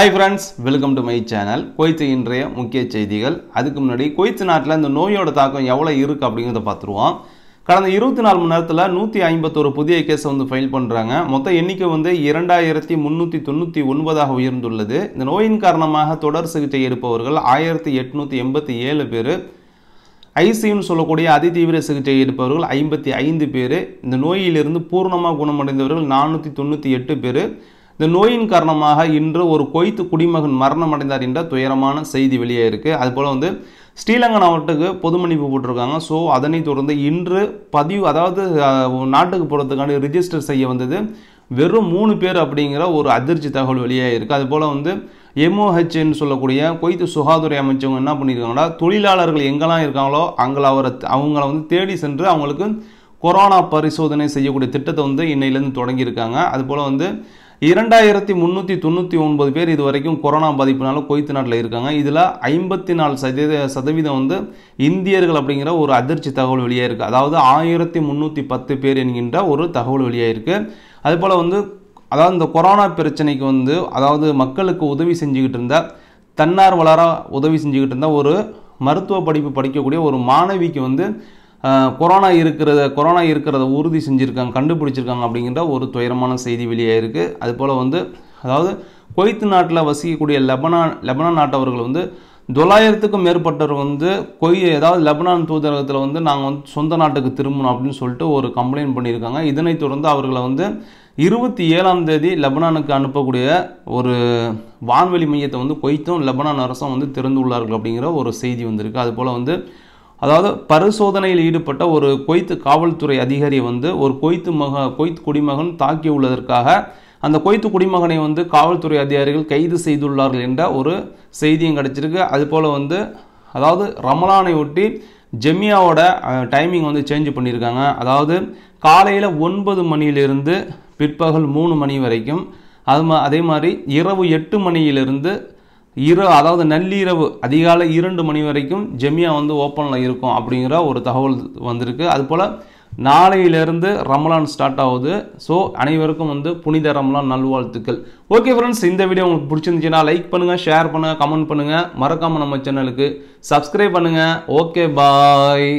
hi friends welcome to my channel Kuwait இன்றைய முக்கிய செய்திகள் அதுக்கு முன்னாடி குவைத்து நாட்டில் இந்த நோயோட தாக்கம் எவ்வளோ இருக்குது அப்படிங்கிறத பார்த்துருவோம் கடந்த இருபத்தி நாலு மணி நேரத்தில் நூற்றி ஐம்பத்தொரு புதிய கேஸை வந்து ஃபைல் பண்ணுறாங்க மொத்த எண்ணிக்கை வந்து இரண்டாயிரத்தி முந்நூற்றி தொண்ணூற்றி ஒன்பதாக உயர்ந்துள்ளது இந்த நோயின் காரணமாக தொடர் சிகிச்சை எடுப்பவர்கள் ஆயிரத்தி எட்நூற்றி எண்பத்தி ஏழு பேர் ஐசியுன்னு சொல்லக்கூடிய அதிதீவிர சிகிச்சை எடுப்பவர்கள் ஐம்பத்தி ஐந்து பேர் இந்த நோயிலிருந்து பூர்ணமாக குணமடைந்தவர்கள் நானூற்றி தொண்ணூற்றி எட்டு பேர் இந்த நோயின் காரணமாக இன்று ஒரு கொய்த்து குடிமகன் மரணம் அடைந்தார் என்ற துயரமான செய்தி வெளியே இருக்குது அதுபோல் வந்து ஸ்ரீலங்கா நாட்டுக்கு பொதுமன்னிப்பு போட்டிருக்காங்க ஸோ அதனை தொடர்ந்து இன்று பதிவு அதாவது நாட்டுக்கு போகிறதுக்கான ரிஜிஸ்டர் செய்ய வந்தது வெறும் மூணு பேர் அப்படிங்கிற ஒரு அதிர்ச்சி தகவல் வெளியாக இருக்குது அதுபோல் வந்து எம்ஓஹெச்னு சொல்லக்கூடிய கொய்த்து சுகாதாரத்துறை அமைச்சவங்க என்ன பண்ணியிருக்காங்கன்னா தொழிலாளர்கள் எங்கெல்லாம் இருக்காங்களோ அங்கே அவரை அவங்கள வந்து தேடி சென்று அவங்களுக்கு கொரோனா பரிசோதனை செய்யக்கூடிய திட்டத்தை வந்து இன்னையிலேருந்து தொடங்கியிருக்காங்க அதுபோல் வந்து இரண்டாயிரத்தி முன்னூற்றி தொண்ணூற்றி ஒன்பது பேர் இது வரைக்கும் கொரோனா பாதிப்புனால கொய்த்து நாட்டில் இருக்காங்க இதில் ஐம்பத்தி நாலு சதவீத சதவீதம் வந்து இந்தியர்கள் அப்படிங்கிற ஒரு அதிர்ச்சி தகவல் இருக்குது அதாவது ஆயிரத்தி முந்நூற்றி பத்து பேர் என்கின்ற ஒரு தகவல் வெளியாயிருக்கு அதுபோல் வந்து அதாவது இந்த கொரோனா பிரச்சனைக்கு வந்து அதாவது மக்களுக்கு உதவி செஞ்சுக்கிட்டு இருந்த தன்னார்வலராக உதவி செஞ்சுக்கிட்டு இருந்த ஒரு மருத்துவ படிப்பு படிக்கக்கூடிய ஒரு மாணவிக்கு வந்து கொரோனா இருக்கிறத கொரோனா இருக்கிறத உறுதி செஞ்சுருக்காங்க கண்டுபிடிச்சிருக்காங்க அப்படிங்கிற ஒரு துயரமான செய்தி வெளியாக இருக்குது அதுபோல் வந்து அதாவது கொய்த்து நாட்டில் வசிக்கக்கூடிய லெபனான் லெபனான் நாட்டவர்கள் வந்து தொள்ளாயிரத்துக்கும் மேற்பட்டவர் வந்து கொய் ஏதாவது லெபனான் தூதரகத்தில் வந்து நாங்கள் வந்து சொந்த நாட்டுக்கு திரும்பணும் அப்படின்னு சொல்லிட்டு ஒரு கம்ப்ளைண்ட் பண்ணியிருக்காங்க இதனைத் தொடர்ந்து அவர்களை வந்து இருபத்தி ஏழாம் தேதி லெபனானுக்கு அனுப்பக்கூடிய ஒரு வான்வெளி மையத்தை வந்து கொய்த்தும் லெபனான் அரசும் வந்து திறந்துள்ளார்கள் அப்படிங்கிற ஒரு செய்தி வந்திருக்கு அதுபோல் வந்து அதாவது பரிசோதனையில் ஈடுபட்ட ஒரு கொய்த்து காவல்துறை அதிகாரி வந்து ஒரு கொய்த்து மக கொய்த்து குடிமகன் தாக்கி உள்ளதற்காக அந்த கொய்த்து குடிமகனை வந்து காவல்துறை அதிகாரிகள் கைது செய்துள்ளார்கள் என்ற ஒரு செய்தியும் கிடச்சிருக்கு அதுபோல் வந்து அதாவது ரமலானை ஒட்டி ஜெமியாவோட டைமிங் வந்து சேஞ்ச் பண்ணியிருக்காங்க அதாவது காலையில் ஒன்பது மணியிலிருந்து பிற்பகல் மூணு மணி வரைக்கும் அது அதே மாதிரி இரவு எட்டு மணியிலிருந்து இரு அதாவது நள்ளிரவு அதிகாலை இரண்டு மணி வரைக்கும் ஜெமியா வந்து ஓப்பனில் இருக்கும் அப்படிங்கிற ஒரு தகவல் வந்திருக்கு அதுபோல் நாளையிலேருந்து ரமலான் ஸ்டார்ட் ஆகுது ஸோ அனைவருக்கும் வந்து புனித ரமலான் நல்வாழ்த்துக்கள் ஓகே ஃப்ரெண்ட்ஸ் இந்த வீடியோ உங்களுக்கு பிடிச்சிருந்துச்சுன்னா லைக் பண்ணுங்கள் ஷேர் பண்ணுங்கள் கமெண்ட் பண்ணுங்கள் மறக்காமல் நம்ம சேனலுக்கு சப்ஸ்கிரைப் பண்ணுங்கள் ஓகே பாய்